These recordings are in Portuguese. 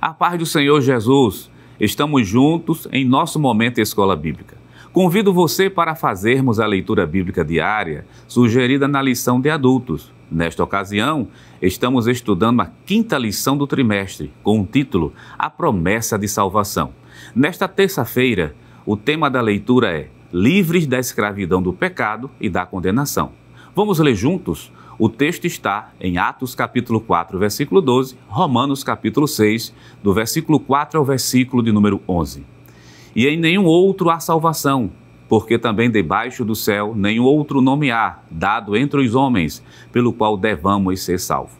A paz do Senhor Jesus, estamos juntos em nosso momento Escola Bíblica. Convido você para fazermos a leitura bíblica diária sugerida na lição de adultos. Nesta ocasião, estamos estudando a quinta lição do trimestre, com o título A Promessa de Salvação. Nesta terça-feira, o tema da leitura é Livres da escravidão do pecado e da condenação. Vamos ler juntos o texto está em Atos capítulo 4, versículo 12, Romanos capítulo 6, do versículo 4 ao versículo de número 11. E em nenhum outro há salvação, porque também debaixo do céu nenhum outro nome há, dado entre os homens, pelo qual devamos ser salvos.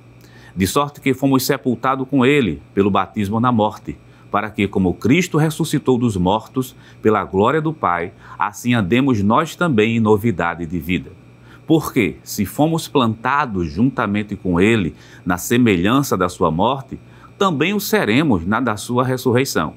De sorte que fomos sepultados com ele pelo batismo na morte, para que, como Cristo ressuscitou dos mortos, pela glória do Pai, assim andemos nós também em novidade de vida. Porque, se fomos plantados juntamente com ele na semelhança da sua morte, também o seremos na da sua ressurreição.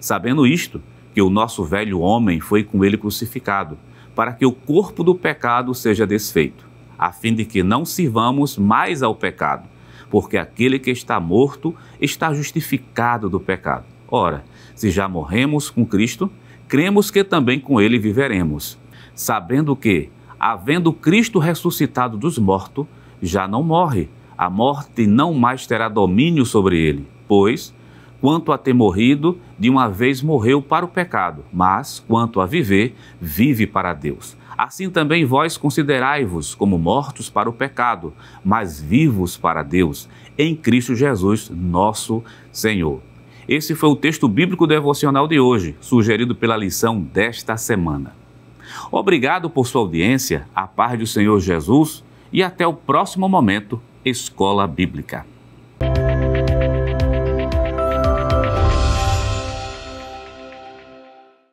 Sabendo isto, que o nosso velho homem foi com ele crucificado, para que o corpo do pecado seja desfeito, a fim de que não sirvamos mais ao pecado, porque aquele que está morto está justificado do pecado. Ora, se já morremos com Cristo, cremos que também com ele viveremos, sabendo que, havendo Cristo ressuscitado dos mortos, já não morre. A morte não mais terá domínio sobre ele, pois, quanto a ter morrido, de uma vez morreu para o pecado, mas, quanto a viver, vive para Deus. Assim também vós considerai-vos como mortos para o pecado, mas vivos para Deus, em Cristo Jesus, nosso Senhor. Esse foi o texto bíblico devocional de hoje, sugerido pela lição desta semana. Obrigado por sua audiência, a paz do Senhor Jesus e até o próximo momento Escola Bíblica.